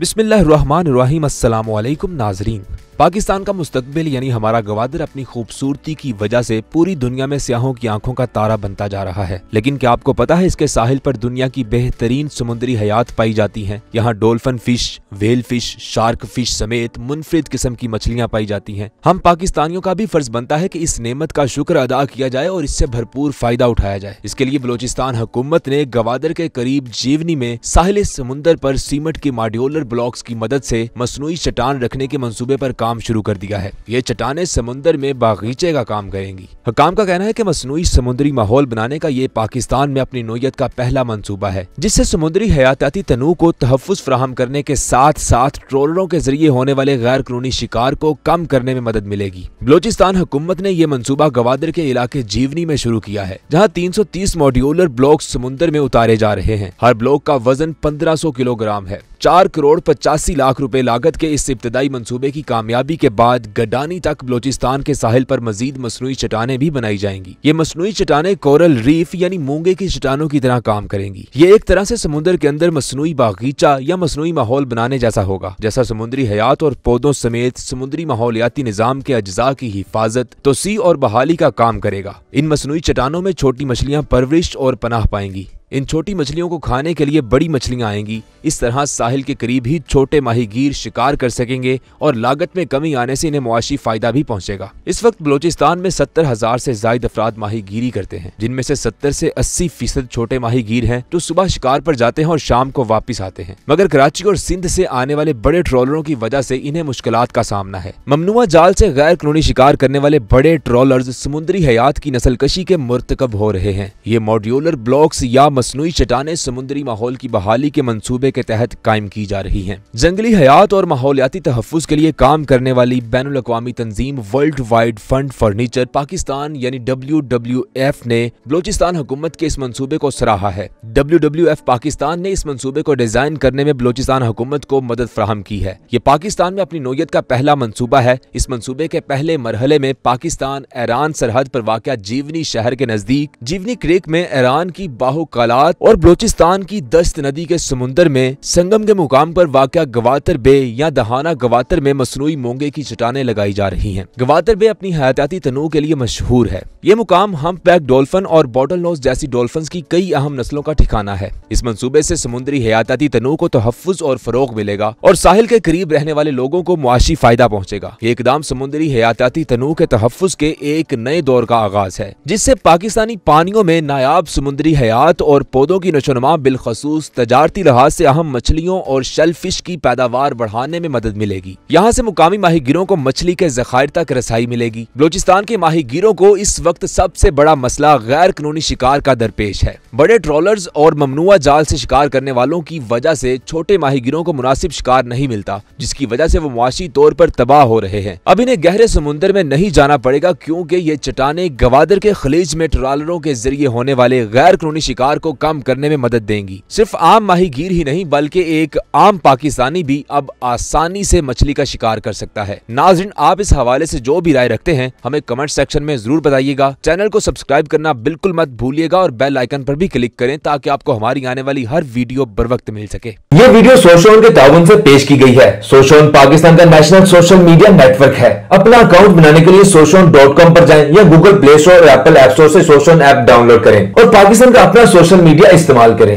बिसमीम अल्लाम नाजरीन पाकिस्तान का मुस्तबिल यानी हमारा गवादर अपनी खूबसूरती की वजह से पूरी दुनिया में सियाहों की आंखों का तारा बनता जा रहा है लेकिन क्या आपको पता है इसके साहिल पर दुनिया की बेहतरीन समुद्री हयात पाई जाती है यहाँ dolphin fish whale fish shark fish समेत मुनफरद किस्म की मछलियाँ पाई जाती है हम पाकिस्तानियों का भी फर्ज बनता है की इस नियमत का शुक्र अदा किया जाए और इससे भरपूर फायदा उठाया जाए इसके लिए बलोचिस्तान हुकूमत ने गवादर के करीब जीवनी में साहिल समुन्दर पर सीमट के मॉड्यूलर ब्लॉक की मदद ऐसी मसनू चटान रखने के मंसूबे आरोप काम शुरू कर दिया है ये चट्टाने समुन्दर में बागीचे का काम करेंगी हकाम का कहना है की मसनू समुद्री माहौल बनाने का ये पाकिस्तान में अपनी नोयत का पहला मनसूबा है जिससे समुद्री हयाती तनू को तहफ़ फ्राहम करने के साथ साथ ट्रोलरों के जरिए होने वाले गैर कानूनी शिकार को कम करने में मदद मिलेगी बलोचिस्तान हुकूमत ने यह मनसूबा गवादर के इलाके जीवनी में शुरू किया है जहाँ तीन सौ तीस मॉड्यूलर ब्लॉक समुन्दर में उतारे जा रहे हैं हर ब्लॉक का वजन पंद्रह सौ किलोग्राम है चार करोड़ पचासी लाख रूपए लागत के इस इब्तदाई मनसूबे की कामयाब कामयाबी के बाद गडानी तक बलोचिस्तान के साहिल पर मजीद मसनू चटाने भी बनाई जाएंगी ये मसनू चटाने कोरल रीफ यानी मूंगे की चटानों की तरह काम करेंगी ये एक तरह से समुद्र के अंदर मसनू बागीचा या मसनू माहौल बनाने जैसा होगा जैसा समुद्री हयात और पौधों समेत समुद्री माहौलियाती निज़ाम के अज्जा की हिफाजत तो सी और बहाली का काम करेगा इन मसनू चटानों में छोटी मछलियाँ परवरिश और पनाह पाएंगी इन छोटी मछलियों को खाने के लिए बड़ी मछलियां आएंगी इस तरह साहिल के करीब ही छोटे माहिगीर शिकार कर सकेंगे और लागत में कमी आने से इन्हें मुआशी फायदा भी पहुंचेगा इस वक्त बलोचिस्तान में सत्तर हजार ऐसी जायद अफराद माहिगीरी करते हैं जिनमें से सत्तर से अस्सी फीसद छोटे माहिगीर हैं जो सुबह शिकार पर जाते हैं और शाम को वापिस आते हैं मगर कराची और सिंध ऐसी आने वाले बड़े ट्रॉलरों की वजह ऐसी इन्हें मुश्किल का सामना है ममनुआ जाल ऐसी गैर कानूनी शिकार करने वाले बड़े ट्रॉलर समुद्री हयात की नस्लकशी के मुरतकब हो रहे हैं ये मॉड्यूलर ब्लॉक्स या मसनू चटाने समुद्री माहौल की बहाली के मनसूबे के तहत कायम की जा रही है जंगली हयात और माहौलियाती तहफ़ के लिए काम करने वाली बैन अवी तंजीम world wide fund for nature Pakistan यानी डब्ल्यू डब्ल्यू एफ ने बलोचिस्तान हुकूमत के इस मनसूबे को सराहा है डब्ल्यू डब्ल्यू एफ पाकिस्तान ने इस मनसूबे को डिजाइन करने में बलोचिस्तान हुकूमत को मदद फ्राहम की है ये पाकिस्तान में अपनी नोयत का पहला मनसूबा है इस मनसूबे के पहले मरहले में पाकिस्तान ईरान सरहद पर वाक़ जीवनी शहर के नजदीक जीवनी क्रेक में ईरान की बाहू हिमालयात और बलोचिस्तान की दस्त नदी के समुन्दर में संगम के मुकाम पर वाक़ गवातर बे या दहाना गवातर में मसनू मोंगे की चटाने लगाई जा रही है गवातर बे अपनी हयातियाती तनु के लिए मशहूर है ये मुकाम हम पैक डोल्फन और बॉटल नोज जैसी डोल्फन की कई अहम नस्लों का ठिकाना है इस मनसूबे ऐसी समुद्री हयातियाती तनु को तहफ़ और फरोग मिलेगा और साहिल के करीब रहने वाले लोगों को मुआशी फायदा पहुँचेगा ये इकदाम समुद्री हयातियाती तनु के तहफ़ के एक नए दौर का आगाज है जिससे पाकिस्तानी पानियों में नायाब समुद्री हयात और और पौधों की नशोनमा बिलखसूस तजारती लिहाज से अहम मछलियों और शेल फिश की पैदावार बढ़ाने में मदद मिलेगी यहाँ से मुकामी माहिगीरों को मछली के जखायर तक रसाई मिलेगी बलोचिस्तान के माहिगीरों को इस वक्त सबसे बड़ा मसला गैर कानूनी शिकार का दरपेश है बड़े ट्रॉलर और ममनुआ जाल से शिकार करने वालों की वजह से छोटे माहिगीरों को मुनासिब शिकार नहीं मिलता जिसकी वजह से वो मुआशी तौर पर तबाह हो रहे हैं अब इन्हें गहरे समुंदर में नहीं जाना पड़ेगा क्योंकि ये चटाने गवादर के खलीज में ट्रॉलरों के जरिए होने वाले गैर कानूनी शिकार को कम करने में मदद देंगी सिर्फ आम माहीगीर ही नहीं बल्कि एक आम पाकिस्तानी भी अब आसानी से मछली का शिकार कर सकता है नाजरन आप इस हवाले से जो भी राय रखते हैं हमें कमेंट सेक्शन में जरूर बताइएगा चैनल को सब्सक्राइब करना बिल्कुल मत भूलिएगा और बेल आइकन पर भी क्लिक करें ताकि आपको हमारी आने वाली हर वीडियो बर वक्त मिल सके ये वीडियो सोशोन के ताउन ऐसी पेश की गई है सोशोन पाकिस्तान का नेशनल सोशल मीडिया नेटवर्क है अपना अकाउंट बनाने के लिए सोशोन डॉट कॉम पर जाए या गूगल प्ले स्टोर और एप्पल एप स्टोर ऐसी सोशोन ऐप डाउनलोड करें और पाकिस्तान का अपना सोशल सोशल मीडिया इस्तेमाल करें